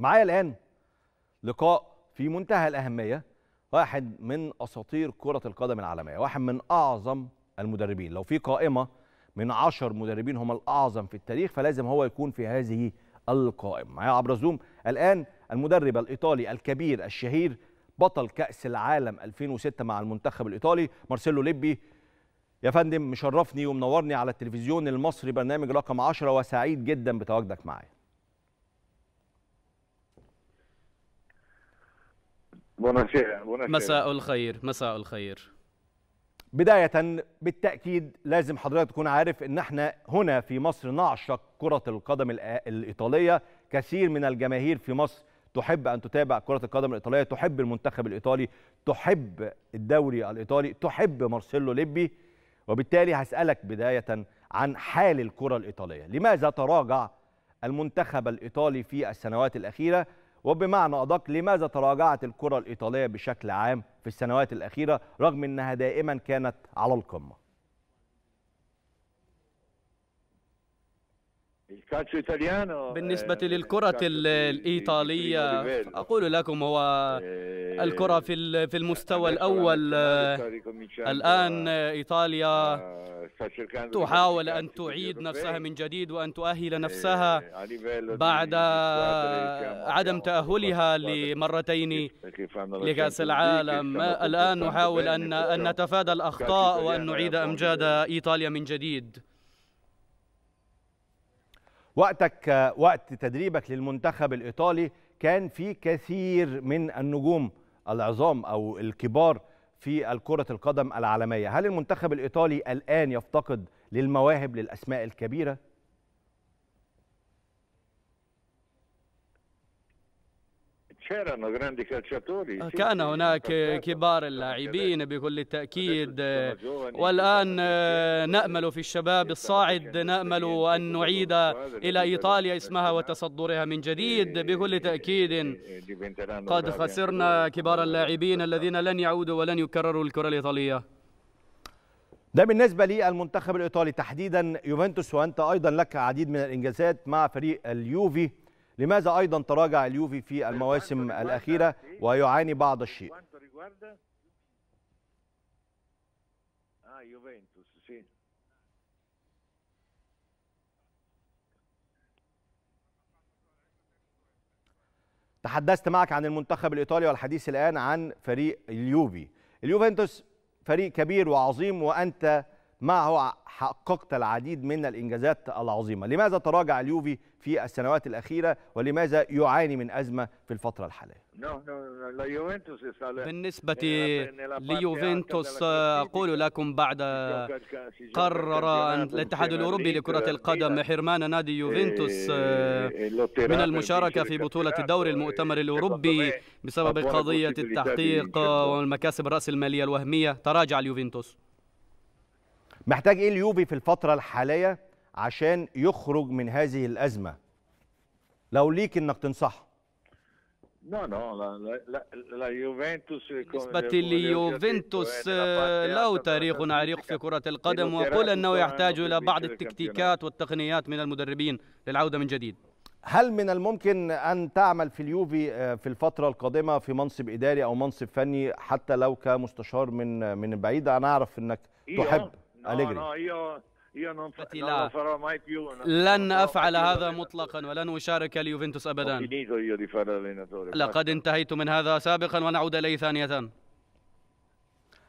معايا الان لقاء في منتهى الاهميه واحد من اساطير كره القدم العالميه واحد من اعظم المدربين لو في قائمه من عشر مدربين هم الاعظم في التاريخ فلازم هو يكون في هذه القائمه معايا عبر زوم الان المدرب الايطالي الكبير الشهير بطل كاس العالم 2006 مع المنتخب الايطالي مارسيلو ليبي يا فندم مشرفني ومنورني على التلفزيون المصري برنامج رقم 10 وسعيد جدا بتواجدك معايا مساء الخير مساء الخير بداية بالتأكيد لازم حضرتك تكون عارف ان احنا هنا في مصر نعشق كرة القدم الإيطالية كثير من الجماهير في مصر تحب أن تتابع كرة القدم الإيطالية تحب المنتخب الإيطالي تحب الدوري الإيطالي تحب مارسيلو ليبي وبالتالي هسألك بداية عن حال الكرة الإيطالية لماذا تراجع المنتخب الإيطالي في السنوات الأخيرة وبمعنى أدق لماذا تراجعت الكرة الإيطالية بشكل عام في السنوات الأخيرة رغم أنها دائما كانت على القمة بالنسبة eh, للكرة الإيطالية أقول لكم هو eh, الكرة في في المستوى الأول الآن إيطاليا تحاول أن تعيد نفسها من جديد وأن تؤهل eh, نفسها بعد عدم تأهلها لمرتين لكأس العالم الآن نحاول أن أن نتفادى الأخطاء وأن نعيد أمجاد إيطاليا من جديد وقتك وقت تدريبك للمنتخب الإيطالي كان في كثير من النجوم العظام أو الكبار في الكرة القدم العالمية هل المنتخب الإيطالي الآن يفتقد للمواهب للأسماء الكبيرة؟ c'erano grandi calciatori كان هناك كبار اللاعبين بكل التأكيد والآن نأمل في الشباب الصاعد نأمل أن نعيد إلى إيطاليا اسمها وتصدرها من جديد بكل تأكيد قد خسرنا كبار اللاعبين الذين لن يعودوا ولن يكرروا الكرة الإيطالية ده بالنسبة للمنتخب الإيطالي تحديدا يوفنتوس وأنت أيضا لك عديد من الإنجازات مع فريق اليوفي لماذا أيضا تراجع اليوفي في المواسم الأخيرة ويعاني بعض الشيء تحدثت معك عن المنتخب الإيطالي والحديث الآن عن فريق اليوفي اليوفنتوس فريق كبير وعظيم وأنت معه حققت العديد من الإنجازات العظيمة لماذا تراجع اليوفي في السنوات الأخيرة ولماذا يعاني من أزمة في الفترة الحالية بالنسبة ليوفنتوس أقول لكم بعد قرر الاتحاد الأوروبي لكرة القدم حرمان نادي eh, يوفنتوس آه، من المشاركة في بطولة الدوري eh, المؤتمر الأوروبي بسبب قضية التحقيق والمكاسب الرأس المالية الوهمية تراجع اليوفنتوس محتاج ايه اليوفي في الفتره الحاليه عشان يخرج من هذه الازمه لو ليك انك لا لا لا لا, لا, لا يوفنتوس بالنسبة ليوفنتوس آه، له تاريخ عريق في كرة القدم وقل أنه يحتاج إلى بعض التكتيكات والتقنيات من المدربين للعودة من جديد هل من الممكن أن تعمل في اليوفي آه، في الفترة القادمة في منصب إداري أو منصب فني حتى لو كمستشار من آه، من بعيد أنا أعرف أنك إيه، تحب أليجري لا لن أفعل هذا مطلقا ولن أشارك اليوفنتوس أبدا لقد انتهيت من هذا سابقا ونعود إليه ثانية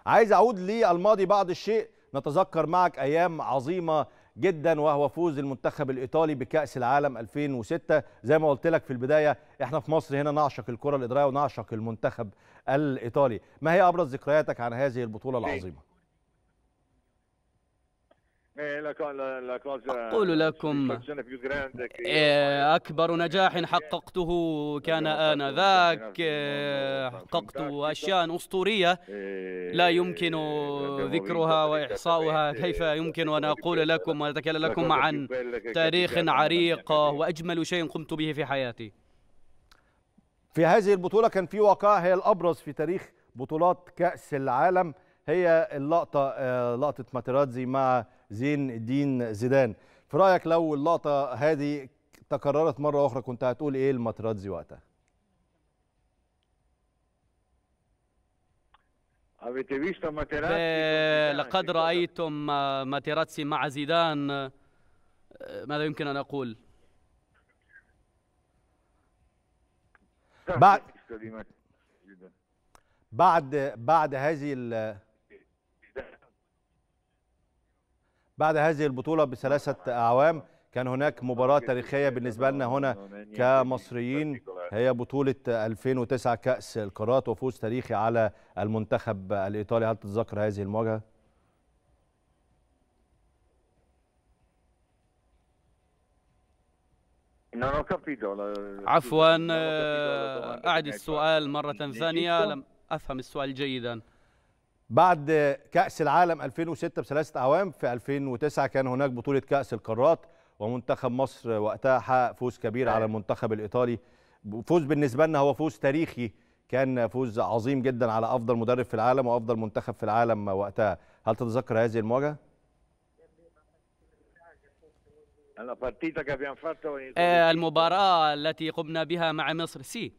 عايز أعود للماضي بعض الشيء نتذكر معك أيام عظيمة جدا وهو فوز المنتخب الايطالي بكاس العالم 2006 زي ما قلت لك في البدايه احنا في مصر هنا نعشق الكره الإدارية ونعشق المنتخب الايطالي ما هي ابرز ذكرياتك عن هذه البطوله العظيمه إيه، أقول لكم إيه، أكبر نجاح حققته كان آنذاك إيه، حققت أشياء أسطورية لا يمكن ذكرها وإحصاؤها كيف يمكن أن أقول لكم وأتكلم لكم عن تاريخ عريق وأجمل شيء قمت به في حياتي في هذه البطولة كان في وقائع هي الأبرز في تاريخ بطولات كأس العالم هي اللقطه آه، لقطه ماتيراتزي مع زين الدين زيدان في رايك لو اللقطه هذه تكررت مره اخرى كنت هتقول ايه لماتيراتزي وقتها آه، لقد رايتم ماتيراتسي مع زيدان آه، ماذا يمكن ان اقول بعد بعد بعد هذه بعد هذه البطولة بثلاثة أعوام كان هناك مباراة تاريخية بالنسبة لنا هنا كمصريين هي بطولة 2009 كأس القارات وفوز تاريخي على المنتخب الإيطالي هل تتذكر هذه المواجهة؟ عفوا أعد السؤال مرة ثانية لم أفهم السؤال جيدا بعد كأس العالم 2006 بثلاثة أعوام في 2009 كان هناك بطولة كأس القارات ومنتخب مصر وقتها حقق فوز كبير على نعم. المنتخب الإيطالي فوز بالنسبة لنا هو فوز تاريخي كان فوز عظيم جدا على أفضل مدرب في العالم وأفضل منتخب في العالم وقتها هل تتذكر هذه المواجهة؟ آه، المباراة التي قمنا بها مع مصر سي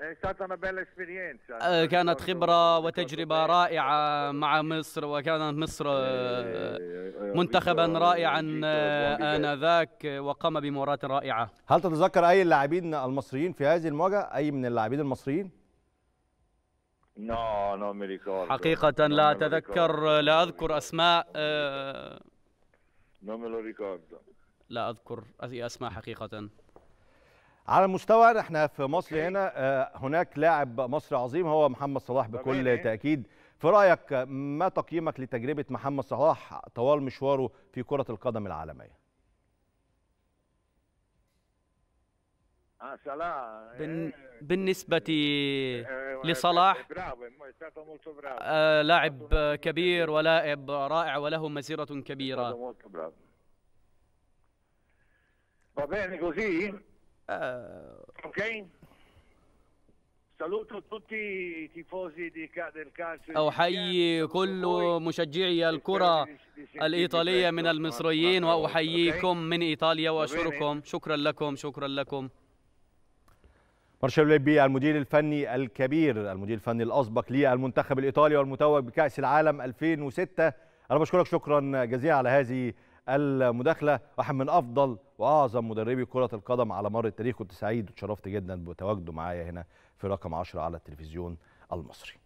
يعني. آه، يعني كانت خبرة وتجربة إيه، رائعة مع مصر وكانت مصر آه، إيه، إيه، منتخبا رائعا آه، آنذاك وقام بمباراة رائعة. هل تتذكر أي اللاعبين المصريين في هذه المواجهة؟ أي من اللاعبين المصريين؟ حقيقة لا أتذكر لا أذكر أسماء لا أذكر أي أسماء حقيقة. على المستوى احنا في مصر هنا آه، هناك لاعب مصري عظيم هو محمد صلاح بكل تاكيد في رايك ما تقييمك لتجربه محمد صلاح طوال مشواره في كره القدم العالميه إيه. بالنسبة إيه، إيه، لصلاح آه، لاعب كبير ولاعب رائع وله مسيرة كبيرة ok Saluto tutti i tifosi di, del calcio أحيي كل مشجعي الكرة الإيطالية من المصريين وأحييكم من إيطاليا وأشكركم شكرا لكم شكرا لكم مارشال ليبي المدير الفني الكبير المدير الفني الأسبق للمنتخب الإيطالي والمتوج بكأس العالم 2006 أنا بشكرك شكرا جزيلا على هذه المداخله واحد من افضل واعظم مدربي كره القدم على مر التاريخ كنت سعيد وتشرفت جدا بتواجده معايا هنا في رقم 10 على التلفزيون المصري